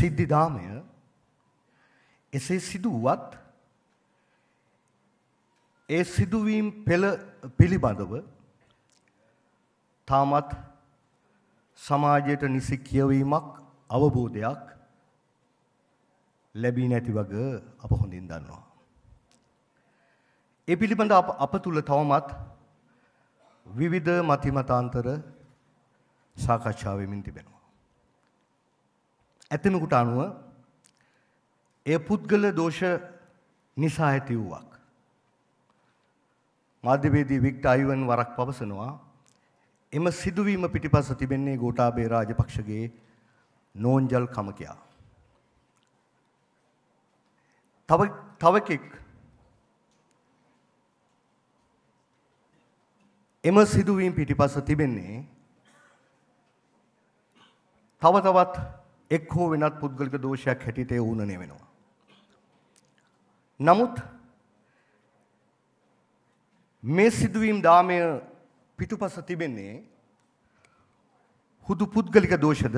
සිද්ධිධාමය එසේ සිදු වුවත් ඒ සිදුවීම් පෙළ පිළිබඳව තාමත් සමාජයට නිසි කියවීමක් අවබෝධයක් ලැබී නැති වග අප හොඳින් දන්නවා. ඒ පිළිබඳ අප තුළ තවමත් විවිධ මතිමතාන්තර සාකච්ඡාවමින් තිබෙනවා. ඇතමෙකුට අනුව ඒ පුද්ගල දෝෂ නිසා ඇති වූවක්. මාධ්‍යවේදී වික්ට අයිවන් වරක් පවසනවා එම සිදුවීම පිටිපස තිබෙන්නේ ගෝටාබේ රාජපක්ෂගේ නෝන්ජල් කමකයා. තවකෙක් එම සිදුවීම් පිටිපස තිබෙන්නේ තව තවත් එක් හෝ වෙනත් පුද්ගලික දෝෂයක් හැටියට ඒ ඌනණය වෙනවා. නමුත් මේ සිදුවීම් දාමය පිටුපස තිබෙන්නේ හුදු පුද්ගලික දෝෂද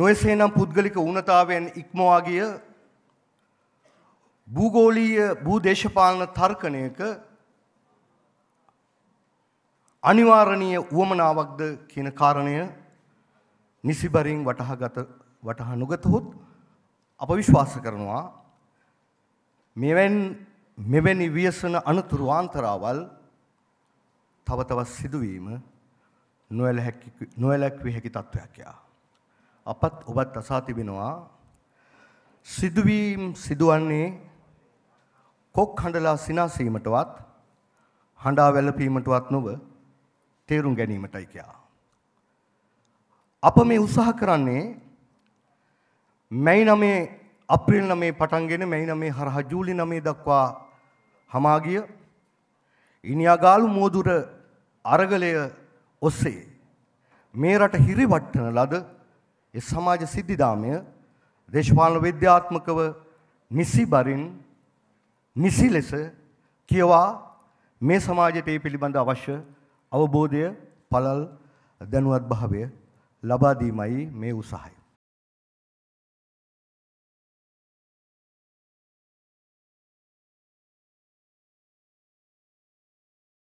නොයසේනම් පුද්ගලික ඌනතාවයන් ඉක්මවා ගිය භූගෝලීය භූදේශපාලන තර්කණයක අනිවාරණීය වුවමනාවක්ද කියන කාරණය නිසිබරින් වටහාගත වටහා නොගතහොත් අප විශ්වාස කරනවා මෙවැන් මෙවැනි ව්‍යසන අනතුරු ආන්තරාවල් තව තවත් සිදුවීම නොවැළැක්වි නොවැළැක්විය හැකි තත්ත්වයක් යා. අපත් ඔබත් අසා තිබෙනවා සිදුවීම් සිදුවන්නේ කොක් හඬලා සිනාසීමටවත් හඬා වැළපීමටවත් නොව තේරුම් ගැනීමටයි කියා. අප මේ උත්සාහ කරන්නේ මැයි නමේ අප්‍රේල් නමේ පටන්ගෙන මැයි නමේ හරහා ජූලි නමේ දක්වා හමාගිය ඉනියාගාලු මෝදුර අරගලය ඔස්සේ මේ රට හිරිවට්ටන ලද ඒ සමාජ සිද්ධිදාමය දේශපාලන විද්‍යාත්මකව නිසි බරින් නිසි ලෙස කියවා මේ සමාජයට ඒ පිළිබඳ අවශ්‍ය අවබෝධය පළල් දැනුවත් භාවය लबादी मई मे सहाय